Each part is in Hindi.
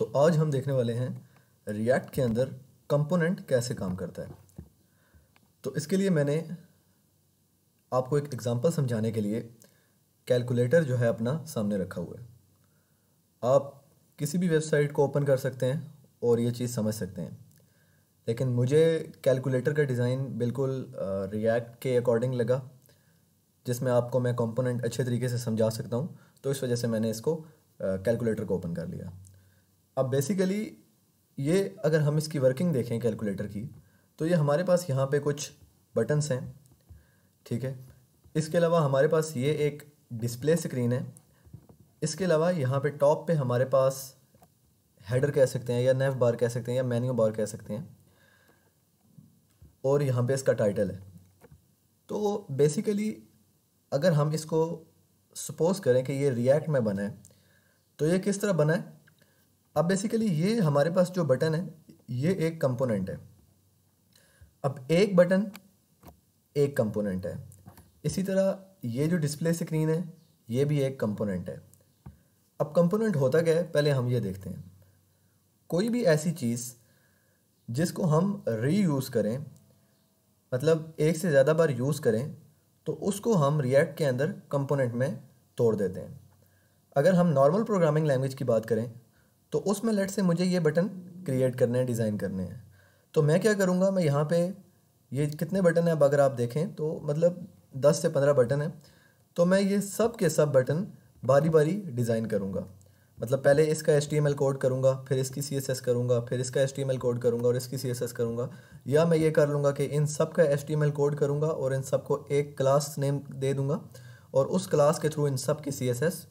तो आज हम देखने वाले हैं रिएक्ट के अंदर कंपोनेंट कैसे काम करता है तो इसके लिए मैंने आपको एक एग्जांपल समझाने के लिए कैलकुलेटर जो है अपना सामने रखा हुआ है आप किसी भी वेबसाइट को ओपन कर सकते हैं और ये चीज़ समझ सकते हैं लेकिन मुझे कैलकुलेटर का डिज़ाइन बिल्कुल रिएक्ट के अकॉर्डिंग लगा जिसमें आपको मैं कंपोनेंट अच्छे तरीके से समझा सकता हूँ तो इस वजह से मैंने इसको कैलकुलेटर को ओपन कर लिया अब बेसिकली ये अगर हम इसकी वर्किंग देखें कैलकुलेटर की तो ये हमारे पास यहाँ पे कुछ बटन्स हैं ठीक है इसके अलावा हमारे पास ये एक डिस्प्ले स्क्रीन है इसके अलावा यहाँ पे टॉप पे हमारे पास हेडर कह सकते हैं या नेव बार कह सकते हैं या मेन्यू बार कह सकते हैं और यहाँ पे इसका टाइटल है तो बेसिकली अगर हम इसको सपोज करें कि ये रिएक्ट में बना है तो ये किस तरह बना है अब बेसिकली ये हमारे पास जो बटन है ये एक कंपोनेंट है अब एक बटन एक कंपोनेंट है इसी तरह ये जो डिस्प्ले स्क्रीन है ये भी एक कंपोनेंट है अब कंपोनेंट होता क्या है पहले हम ये देखते हैं कोई भी ऐसी चीज़ जिसको हम रीयूज़ करें मतलब एक से ज़्यादा बार यूज़ करें तो उसको हम रिएक्ट के अंदर कंपोनेंट में तोड़ देते हैं अगर हम नॉर्मल प्रोग्रामिंग लैंग्वेज की बात करें तो उसमें लेट से मुझे ये बटन क्रिएट करने हैं डिज़ाइन करने हैं तो मैं क्या करूँगा मैं यहाँ पे ये कितने बटन हैं अब अगर आप देखें तो मतलब दस से पंद्रह बटन हैं तो मैं ये सब के सब बटन बारी बारी डिज़ाइन करूँगा मतलब पहले इसका एच कोड करूँगा फिर इसकी सी एस एस करूँगा फिर इसका एच कोड करूँगा और इसकी सी एस एस करूँगा या मैं ये कर लूँगा कि इन सब का एच कोड करूँगा और इन सबको एक क्लास नेम दे दूँगा और उस क्लास के थ्रू इन सब के सी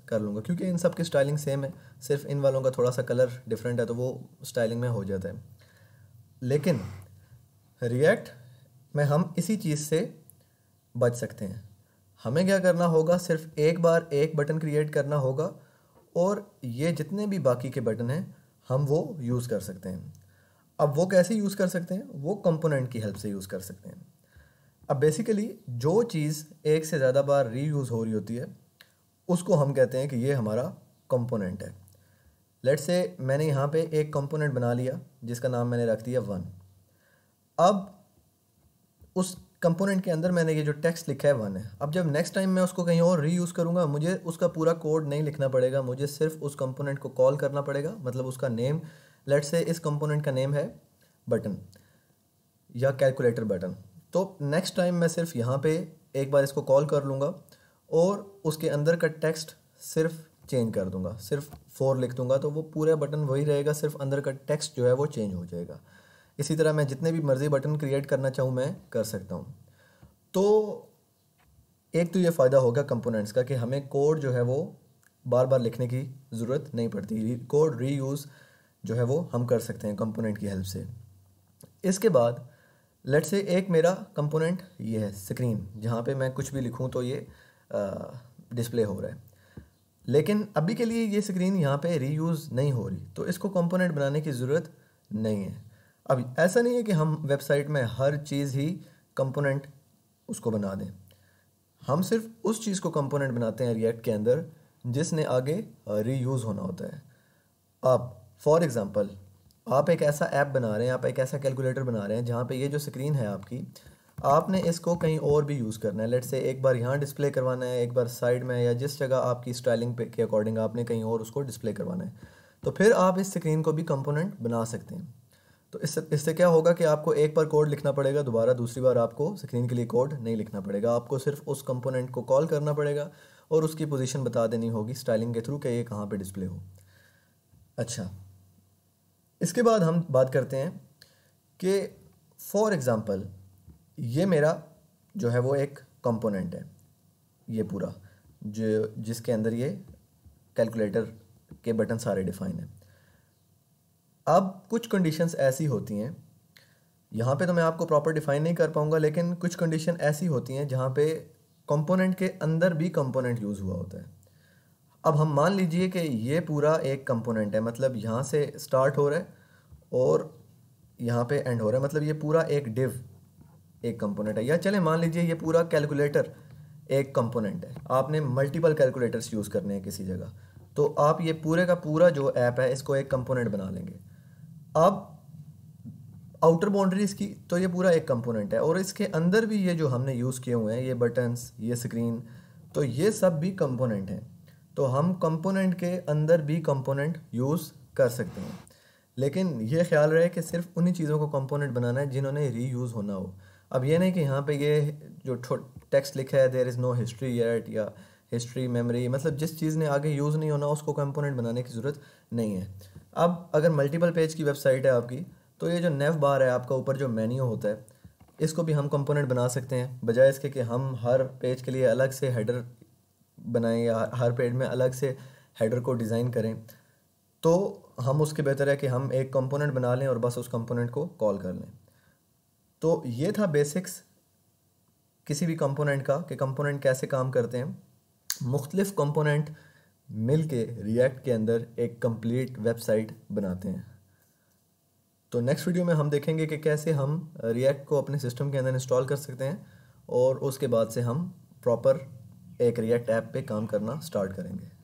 कर लूँगा क्योंकि इन सब की स्टाइलिंग सेम है सिर्फ इन वालों का थोड़ा सा कलर डिफरेंट है तो वो स्टाइलिंग में हो जाता है लेकिन रिएक्ट में हम इसी चीज़ से बच सकते हैं हमें क्या करना होगा सिर्फ एक बार एक बटन क्रिएट करना होगा और ये जितने भी बाकी के बटन हैं हम वो यूज़ कर सकते हैं अब वो कैसे यूज़ कर सकते हैं वो कंपोनेंट की हेल्प से यूज़ कर सकते हैं अब बेसिकली जो चीज़ एक से ज़्यादा बार रीयूज़ हो रही होती है उसको हम कहते हैं कि ये हमारा कंपोनेंट है लेट्स से मैंने यहाँ पे एक कंपोनेंट बना लिया जिसका नाम मैंने रख दिया वन अब उस कंपोनेंट के अंदर मैंने ये जो टेक्स्ट लिखा है वन है अब जब नेक्स्ट टाइम मैं उसको कहीं और रीयूज़ करूँगा मुझे उसका पूरा कोड नहीं लिखना पड़ेगा मुझे सिर्फ उस कंपोनेंट को कॉल करना पड़ेगा मतलब उसका नेम लेट्स से इस कंपोनेंट का नेम है बटन या कैलकुलेटर बटन तो नेक्स्ट टाइम मैं सिर्फ यहाँ पे एक बार इसको कॉल कर लूँगा और उसके अंदर का टेक्स्ट सिर्फ चेंज कर दूंगा सिर्फ फोर लिख दूंगा तो वो पूरा बटन वही रहेगा सिर्फ अंदर का टेक्स्ट जो है वो चेंज हो जाएगा इसी तरह मैं जितने भी मर्ज़ी बटन क्रिएट करना चाहूँ मैं कर सकता हूँ तो एक तो ये फ़ायदा होगा कंपोनेंट्स का कि हमें कोड जो है वो बार बार लिखने की ज़रूरत नहीं पड़ती कोड री जो है वो हम कर सकते हैं कंपोनेंट की हेल्प से इसके बाद लेट से एक मेरा कंपोनेंट ये है स्क्रीन जहाँ पे मैं कुछ भी लिखूँ तो ये डिस्प्ले हो रहा है लेकिन अभी के लिए ये स्क्रीन यहाँ पे रीयूज़ नहीं हो रही तो इसको कंपोनेंट बनाने की ज़रूरत नहीं है अब ऐसा नहीं है कि हम वेबसाइट में हर चीज़ ही कंपोनेंट उसको बना दें हम सिर्फ उस चीज़ को कंपोनेंट बनाते हैं रिएक्ट के अंदर जिसने आगे रीयूज़ होना होता है अब फॉर एग्ज़ाम्पल आप एक ऐसा ऐप बना रहे हैं आप एक ऐसा कैलकुलेटर बना रहे हैं जहाँ पे ये जो स्क्रीन है आपकी आपने इसको कहीं और भी यूज़ करना है लेट से एक बार यहाँ डिस्प्ले करवाना है एक बार साइड में या जिस जगह आपकी स्टाइलिंग पे के अकॉर्डिंग आपने कहीं और उसको डिस्प्ले करवाना है तो फिर आप इस स्क्रीन को भी कंपोनेंट बना सकते हैं तो इससे इससे क्या होगा कि आपको एक बार कोड लिखना पड़ेगा दोबारा दूसरी बार आपको स्क्रीन के लिए कोड नहीं लिखना पड़ेगा आपको सिर्फ उस कंपोनेंट को कॉल करना पड़ेगा और उसकी पोजीशन बता देनी होगी स्टाइलिंग के थ्रू कि ये कहाँ पे डिस्प्ले हो अच्छा इसके बाद हम बात करते हैं कि फॉर एग्ज़ाम्पल ये मेरा जो है वो एक कंपोनेंट है ये पूरा जो जिसके अंदर ये कैलकुलेटर के बटन सारे डिफाइन हैं अब कुछ कंडीशंस ऐसी होती हैं यहाँ पे तो मैं आपको प्रॉपर डिफाइन नहीं कर पाऊँगा लेकिन कुछ कंडीशन ऐसी होती हैं जहाँ पे कंपोनेंट के अंदर भी कंपोनेंट यूज़ हुआ होता है अब हम मान लीजिए कि ये पूरा एक कंपोनेंट है मतलब यहाँ से स्टार्ट हो रहा है और यहाँ पे एंड हो रहा है मतलब ये पूरा एक डिव एक कंपोनेंट है या चले मान लीजिए ये पूरा कैलकुलेटर एक कंपोनेंट है आपने मल्टीपल कैलकुलेटर्स यूज़ करने हैं किसी जगह तो आप ये पूरे का पूरा जो ऐप है इसको एक कंपोनेंट बना लेंगे अब आउटर बाउंड्रीज की तो ये पूरा एक कंपोनेंट है और इसके अंदर भी ये जो हमने यूज़ किए हुए हैं ये बटन्स ये स्क्रीन तो ये सब भी कंपोनेंट हैं तो हम कंपोनेंट के अंदर भी कंपोनेंट यूज़ कर सकते हैं लेकिन ये ख्याल रहे कि सिर्फ उन्हीं चीज़ों को कंपोनेंट बनाना है जिन्होंने री यूज़ होना हो अब ये नहीं कि यहाँ पे ये जो टेक्स्ट लिखा है there is no history yet या हिस्ट्री मेमोरी मतलब जिस चीज़ ने आगे यूज़ नहीं होना उसको कंपोनेंट बनाने की ज़रूरत नहीं है अब अगर मल्टीपल पेज की वेबसाइट है आपकी तो ये जो नेव बार है आपका ऊपर जो मेन्यू होता है इसको भी हम कंपोनेंट बना सकते हैं बजाय इसके कि हम हर पेज के लिए अलग से हेडर बनाएं या हर पेड में अलग से हेडर को डिज़ाइन करें तो हम उसके बेहतर है कि हम एक कंपोनेंट बना लें और बस उस कंपोनेंट को कॉल कर लें तो ये था बेसिक्स किसी भी कंपोनेंट का कि कंपोनेंट कैसे काम करते हैं मुख्तलिफ़ कंपोनेंट मिल के रिएक्ट के अंदर एक कंप्लीट वेबसाइट बनाते हैं तो नेक्स्ट वीडियो में हम देखेंगे कि कैसे हम रिएक्ट को अपने सिस्टम के अंदर इंस्टॉल कर सकते हैं और उसके बाद से हम प्रॉपर एक रिएक्ट ऐप पे काम करना स्टार्ट करेंगे